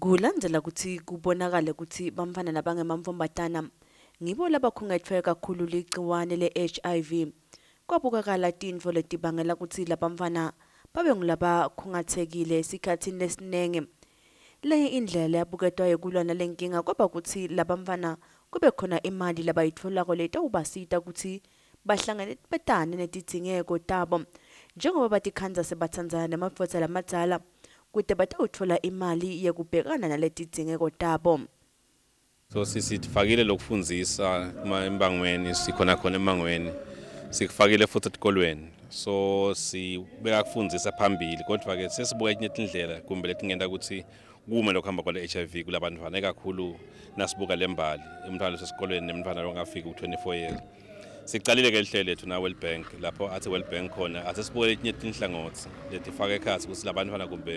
kulandzela ukuthi kubonakale ukuthi bamfana nabangemamfombatana ngibo labakhungetfwe kakhulu ligciwane le-HIV kwabukakala tintfo letibangela ukuthi labamfana babe ngulabakhungathekile esikhathini lesinenge lenye indlela yabuketwa yekulwana lenkinga kwaba ukuthi labamfana kube khona imali labayitfolako letawubasita ukuthi bahlangane betane netidingeko tabo njengoba batikhanza sebatsandzana nemafutha lamadzala kude batawuthola imali yekubhekana naletidingeko tabo so sisifakile lokufundzisa embangweni sikhona khona embangweni sikufakile futhi etikolweni so sibeka kufundzisa phambili kodwa-ke sesibuka etinye tindlela kumbe letingenta ukuthi kume lokuhamba kwale-h i v kulabantwana ikakhulu nasibuka le mbali umntwana lesesikolweni nemntwana longafiki ku-24 years siqalile ke lihlelo lethu na World Bank lapho athi World Bank khona asesibuke etinye tinhlangothi letifaka ekhathi ukuthi labantwana kumbe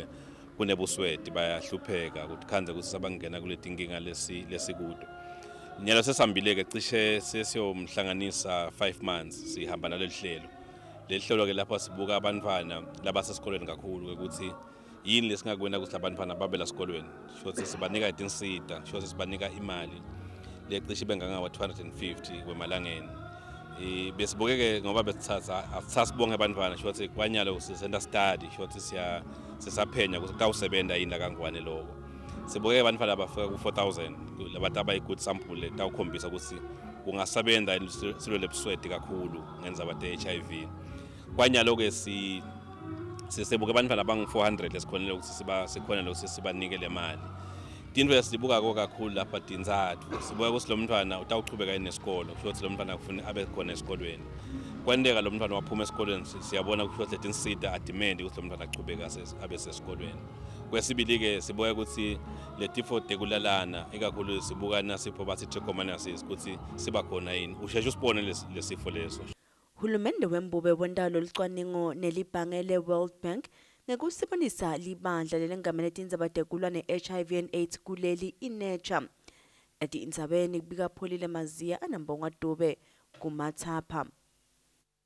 kunebuswedi bayahlupheka ukuthi khanze ukuthi sabangena kuletinkinga lesi lesikudo nyalo sesihambile ke cishe sesiyomhlanganisa 5 months sihamba naleli hlelo leli hlelo ke lapho sibuka abantwana labasesikolweni kakhulu ukuthi yini lesingakwena ukuthi labantwana babe la sikolweni shothi sibanika itinsita shothi sibanika imali lecishe bengangawa 250 wemalangeni besibukeke ngoba besithatha asisasibonge abantwana sho ukuthi kwanyalo sisenta study sho ukuthi siya sisaphenya ukuthi kawusebenta yini la kangwane lokho sibukeke abantwana abafika ku-4000 labantu abayi-good sample tawukhombisa ukuthi kungasebenta silwele buswedi kakhulu ngendzaba te-HIV kwanyalo-ke si sisebuke abantwana abangu-400 lesikhonele ukuthi siba sikhona lokhu sibanike le mali tinto esibuka kakhulu lapha tinzathu sibuka ukuthi lo mntwana utawuchubeka yini nesikolo kusho ukuthi lo mntwana kufuna abe khona esikolweni kwenteka lo mntwana waphuma esikolweni siyabona kusho ukuthi letinsida adimendi ukuthi lo mntwana achubeka abe sesikolweni kwesibili-ke sibuka ukuthi letifo tekulalana ikakhulu sibuka nasipho bathi trichomoniasis ukuthi siba khona yini usheshe usibone lesifo leso hulumende wembube wentalo lucwaningo nelibhange le-world bank ngekusebenzisa libandla lelengamele tindzaba tekulwa ne-HIV and AIDS kuleli iNature eti indzabeni kubika Pholile Maziya anambongwa Dube kumathapha